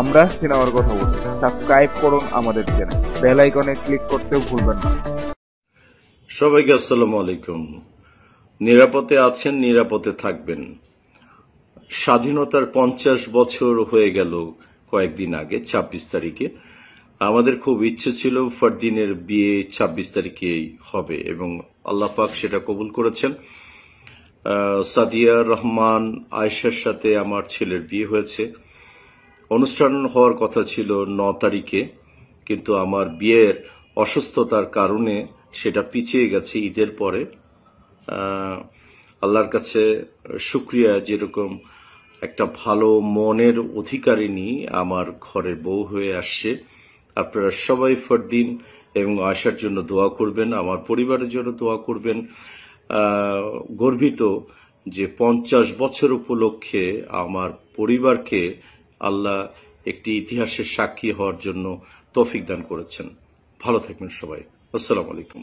আমরা সিনেমার কথা বলি সাবস্ক্রাইব করুন আমাদের চ্যানেল বেল আইকনে ক্লিক করতেও ভুলবেন না সবাইকে আসসালামু আলাইকুম নিরাপদে আছেন নিরাপদে থাকবেন স্বাধীনতার পঞ্চাশ বছর হয়ে গেল কয়েকদিন আগে ২৬ তারিখে আমাদের খুব ইচ্ছে ছিল ফরদিনের বিয়ে ২৬ তারিখেই হবে এবং আল্লাহ পাক সেটা কবুল করেছেন সাদিয়া রহমান আয়েশার সাথে আমার ছেলের বিয়ে হয়েছে অনুষ্ঠান হওয়ার কথা ছিল ন তারিখে কিন্তু আমার বিয়ের অসুস্থতার কারণে সেটা পিছিয়ে গেছে ঈদের পরে আল্লাহর কাছে শুক্রিয়া যেরকম একটা ভালো মনের অধিকারিণী আমার ঘরে বউ হয়ে আসছে আপনারা সবাই ফরদিন এবং আসার জন্য দোয়া করবেন আমার পরিবারের জন্য দোয়া করবেন গর্বিত যে পঞ্চাশ বছর উপলক্ষে আমার পরিবারকে আল্লাহ একটি ইতিহাসের সাক্ষী হওয়ার জন্য তৌফিক দান করেছেন ভালো থাকবেন সবাই আসসালামু আলাইকুম